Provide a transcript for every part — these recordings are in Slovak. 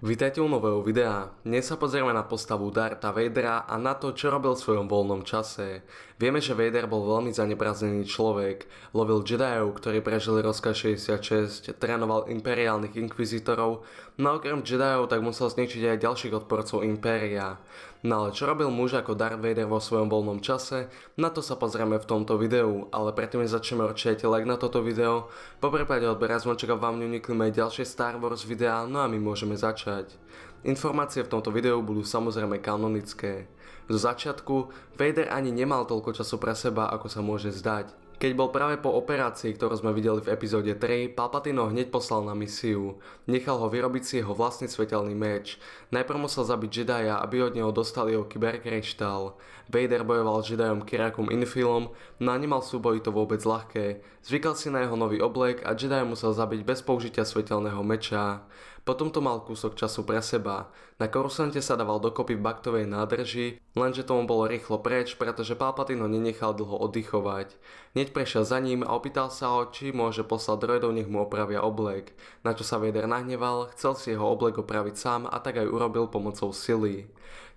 Vítajte u nového videa. Dnes sa pozrieme na postavu Darta Vadera a na to, čo robil v svojom voľnom čase. Vieme, že Vader bol veľmi zaneprázdnený človek, lovil Jediov, ktorí prežili rozkaz 66, trénoval imperiálnych inkvizitorov, no okrem Jediov tak musel zničiť aj ďalších odporcov Impéria. No ale čo robil muž ako Darth Vader vo svojom voľnom čase, na to sa pozrieme v tomto videu, ale predtým začneme určite like na toto video, po prípade odbera zvončeka vám neunikli aj ďalšie Star Wars videá, no a my môžeme začať. Informácie v tomto videu budú samozrejme kanonické. Zo začiatku Vader ani nemal toľko času pre seba, ako sa môže zdať. Keď bol práve po operácii, ktorú sme videli v epizóde 3, Palpatino hneď poslal na misiu. Nechal ho vyrobiť si jeho vlastný svetelný meč. Najprv musel zabiť Jedaja, aby od neho dostali jeho kyberkryštál. Vader bojoval s Jedajom Kirakum Infilom, no a nemal súboj to vôbec ľahké. Zvykal si na jeho nový oblek a Jedi musel zabiť bez použitia svetelného meča. Potom to mal kúsok času pre seba. Na Korusante sa dával dokopy v baktovej nádrži, Lenže tomu bolo rýchlo preč, pretože Palpatine ho nenechal dlho oddychovať. Neď prešiel za ním a opýtal sa ho, či môže poslať droidov, nech mu opravia oblek. Na čo sa Vader nahneval, chcel si jeho oblek opraviť sám a tak aj urobil pomocou sily.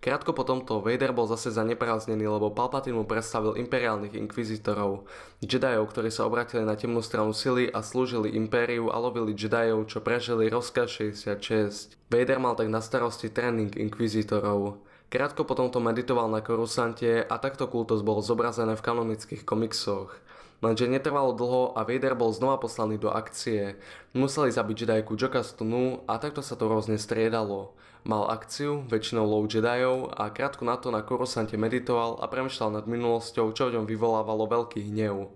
Krátko po tomto Vader bol zase zanepráznený, lebo Palpatine mu predstavil imperiálnych inkvizitorov, Jediov, ktorí sa obratili na temnú stranu sily a slúžili impériu a lovili Jediov, čo prežili rozkaz 66. Vader mal tak na starosti tréning inkvizitorov. Krátko potom to meditoval na Korusante a takto kultus bol zobrazené v kanonických komiksoch. Lenže netrvalo dlho a Vader bol znova poslaný do akcie. Museli zabiť Jedajku Jokastunu a takto sa to rôzne striedalo. Mal akciu, väčšinou low Jediov a krátko na to na Korusante meditoval a premyšľal nad minulosťou, čo v ňom vyvolávalo veľký hnev.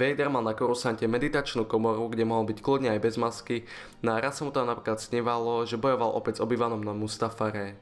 Vader mal na Korusante meditačnú komoru, kde mohol byť kľudne aj bez masky, no a raz sa mu tam napríklad snevalo, že bojoval opäť s obyvanom na Mustafare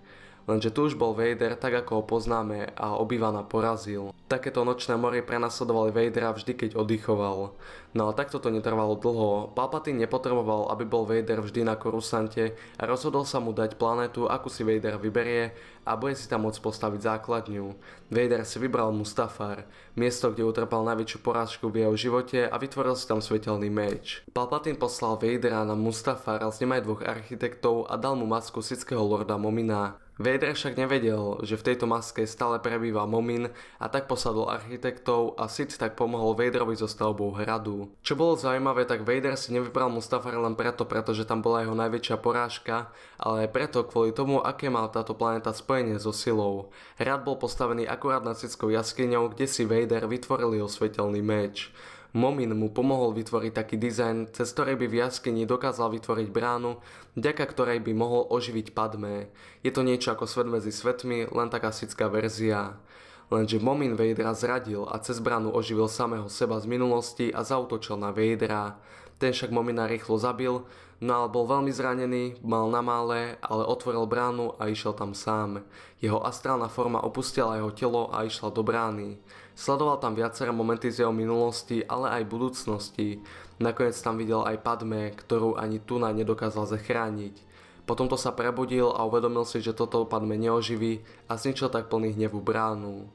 lenže tu už bol Vader tak ako ho poznáme a obývaná porazil. Takéto nočné more prenasledovali Vadera vždy keď oddychoval. No ale takto to netrvalo dlho, Palpatine nepotreboval aby bol Vader vždy na Korusante a rozhodol sa mu dať planetu akú si Vader vyberie a bude si tam môcť postaviť základňu. Vader si vybral Mustafar, miesto kde utrpal najväčšiu porážku v jeho živote a vytvoril si tam svetelný meč. Palpatine poslal Vadera na Mustafar s ním aj dvoch architektov a dal mu masku sického lorda Momina. Vader však nevedel, že v tejto maske stále prebýva Momin a tak posadol architektov a Sith tak pomohol Vaderovi so stavbou hradu. Čo bolo zaujímavé, tak Vader si nevybral Mustafar len preto, pretože tam bola jeho najväčšia porážka, ale aj preto kvôli tomu, aké mal táto planéta spojenie so silou. Hrad bol postavený akurát nad Sithskou jaskyňou, kde si Vader vytvoril jeho svetelný meč. Momin mu pomohol vytvoriť taký dizajn, cez ktorý by v jaskyni dokázal vytvoriť bránu, ďaka ktorej by mohol oživiť Padmé. Je to niečo ako svet medzi svetmi, len taká sická verzia. Lenže Momin Vejdra zradil a cez bránu oživil samého seba z minulosti a zautočil na Vejdra. Ten však Momina rýchlo zabil, no ale bol veľmi zranený, mal na mále, ale otvoril bránu a išiel tam sám. Jeho astrálna forma opustila jeho telo a išla do brány. Sledoval tam viaceré momenty z jeho minulosti, ale aj budúcnosti. Nakoniec tam videl aj Padme, ktorú ani Tuna nedokázal zachrániť. Potom to sa prebudil a uvedomil si, že toto Padme neoživí a zničil tak plný hnevu bránu.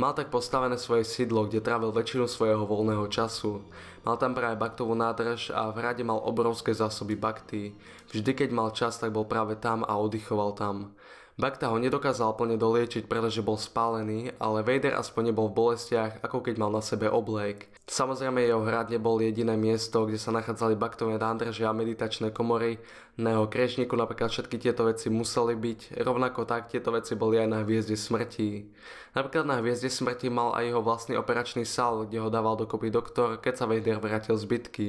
Mal tak postavené svoje sídlo, kde trávil väčšinu svojho voľného času. Mal tam práve baktovú nádrž a v hrade mal obrovské zásoby bakty. Vždy keď mal čas, tak bol práve tam a oddychoval tam. Bakta ho nedokázal plne doliečiť, pretože bol spálený, ale Vader aspoň nebol v bolestiach, ako keď mal na sebe oblek. Samozrejme jeho hrad nebol jediné miesto, kde sa nachádzali baktové nádrže a meditačné komory. Na jeho krešníku napríklad všetky tieto veci museli byť, rovnako tak tieto veci boli aj na Hviezde smrti. Napríklad na Hviezde smrti mal aj jeho vlastný operačný sál, kde ho dával dokopy doktor, keď sa Vader vrátil z bitky.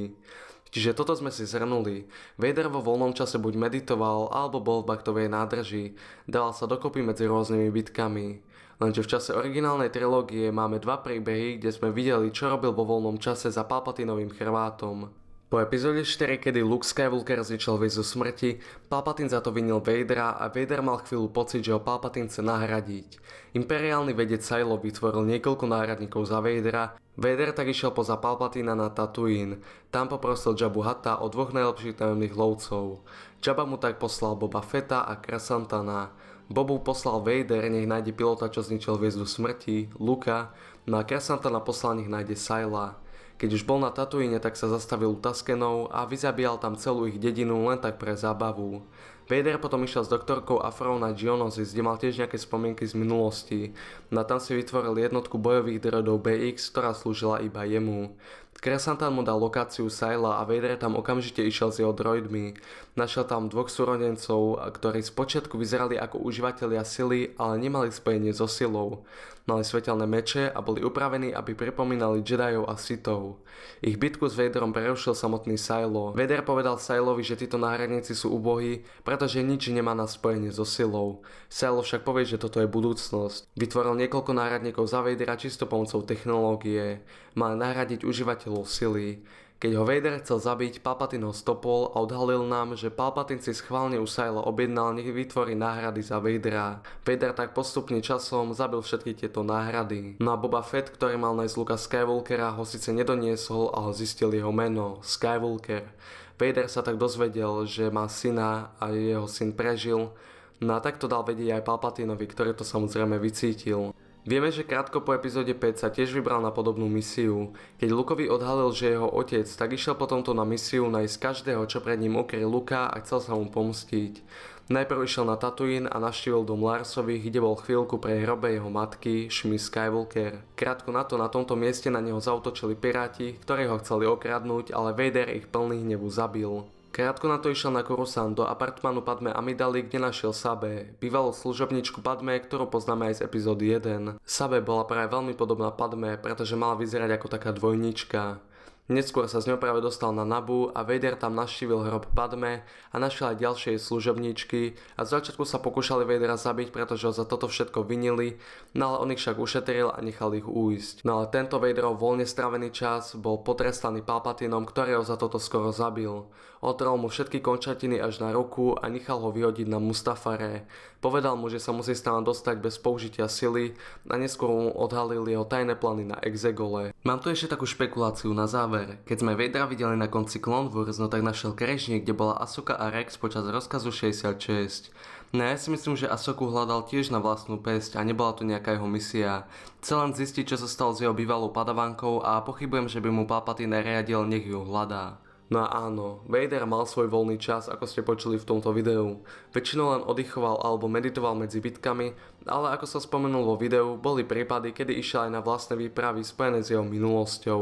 Čiže toto sme si zhrnuli. Vader vo voľnom čase buď meditoval, alebo bol v Baktovej nádrži, dal sa dokopy medzi rôznymi bitkami. Lenže v čase originálnej trilógie máme dva príbehy, kde sme videli, čo robil vo voľnom čase za Palpatinovým Chrvátom. Po epizóde 4, kedy Luke Skywalker zničil vizu smrti, Palpatine za to vinil Vadera a Vader mal chvíľu pocit, že ho Palpatine chce nahradiť. Imperiálny vedec Silo vytvoril niekoľko náhradníkov za Vadera, Vader tak išiel poza Palpatina na Tatooine. Tam poprosil Jabu Hatta o dvoch najlepších tajomných lovcov. Jabba mu tak poslal Boba Feta a Krasantana. Bobu poslal Vader, nech nájde pilota, čo zničil hviezdu smrti, Luka, no a Krasantana poslal, nech nájde Syla. Keď už bol na Tatooine, tak sa zastavil u Taskenov a vyzabíjal tam celú ich dedinu len tak pre zábavu. Vader potom išiel s doktorkou Afrou na Geonosis, kde mal tiež nejaké spomienky z minulosti. Na tam si vytvoril jednotku bojových drodov BX, ktorá slúžila iba jemu. Kresantan mu dal lokáciu Sajla a Vader tam okamžite išiel s jeho droidmi. Našiel tam dvoch súrodencov, ktorí spočiatku vyzerali ako užívateľia sily, ale nemali spojenie so silou. Mali svetelné meče a boli upravení, aby pripomínali Jediov a Sithov. Ich bitku s Vaderom prerušil samotný Sajlo. Vader povedal Sajlovi, že títo náhradníci sú ubohí, pretože nič nemá na spojenie so silou. Sajlo však povie, že toto je budúcnosť. Vytvoril niekoľko náhradníkov za Vadera čisto pomocou technológie. Mal nahradiť užívateľov úsilí. Keď ho Vader chcel zabiť, Palpatine ho stopol a odhalil nám, že Palpatine si schválne u Syla objednal, nech vytvorí náhrady za Vadera. Vader tak postupne časom zabil všetky tieto náhrady. No a Boba Fett, ktorý mal nájsť Luka Skywalkera, ho síce nedoniesol a ho zistil jeho meno, Skywalker. Vader sa tak dozvedel, že má syna a jeho syn prežil, no a takto dal vedieť aj Palpatinovi, ktorý to samozrejme vycítil. Vieme, že krátko po epizóde 5 sa tiež vybral na podobnú misiu. Keď Lukovi odhalil, že jeho otec, tak išiel potom tomto na misiu nájsť každého, čo pred ním ukryl Luka a chcel sa mu pomstiť. Najprv išiel na Tatooine a navštívil dom Larsových, kde bol chvíľku pre hrobe jeho matky, Shmi Skywalker. Krátko na to na tomto mieste na neho zautočili piráti, ktorí ho chceli okradnúť, ale Vader ich plný hnevu zabil. Krátko na to išiel na Korusan do apartmanu Padme Amidali, kde našiel Sabe, bývalú služobničku Padme, ktorú poznáme aj z epizódy 1. Sabe bola práve veľmi podobná Padme, pretože mala vyzerať ako taká dvojnička. Neskôr sa z ňou práve dostal na Nabu a Vader tam naštívil hrob Padme a našiel aj ďalšie služobničky a z začiatku sa pokúšali Vadera zabiť, pretože ho za toto všetko vinili, no ale on ich však ušetril a nechal ich újsť. No ale tento Vaderov voľne stravený čas bol potrestaný Palpatinom, ktorý ho za toto skoro zabil otral mu všetky končatiny až na ruku a nechal ho vyhodiť na Mustafare. Povedal mu, že sa musí stále dostať bez použitia sily a neskôr mu odhalil jeho tajné plány na Exegole. Mám tu ešte takú špekuláciu na záver. Keď sme Vedra videli na konci Clone Wars, no tak našiel krežník, kde bola Asoka a Rex počas rozkazu 66. No ja si myslím, že Asoku hľadal tiež na vlastnú pesť a nebola to nejaká jeho misia. Chcel len zistiť, čo sa stalo s jeho bývalou padavankou a pochybujem, že by mu Palpatine nariadil, nech ju hľadá. No a áno, Vader mal svoj voľný čas, ako ste počuli v tomto videu. Väčšinou len oddychoval alebo meditoval medzi bitkami, ale ako sa spomenul vo videu, boli prípady, kedy išiel aj na vlastné výpravy spojené s jeho minulosťou.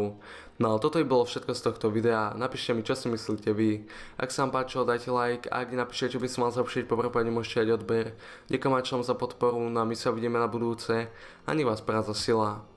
No ale toto by bolo všetko z tohto videa, napíšte mi čo si myslíte vy. Ak sa vám páčilo, dajte like a ak napíšte, čo by som mal zlepšiť, po prípade môžete aj odber. Ďakujem za podporu, no a my sa vidíme na budúce. Ani vás práca sila.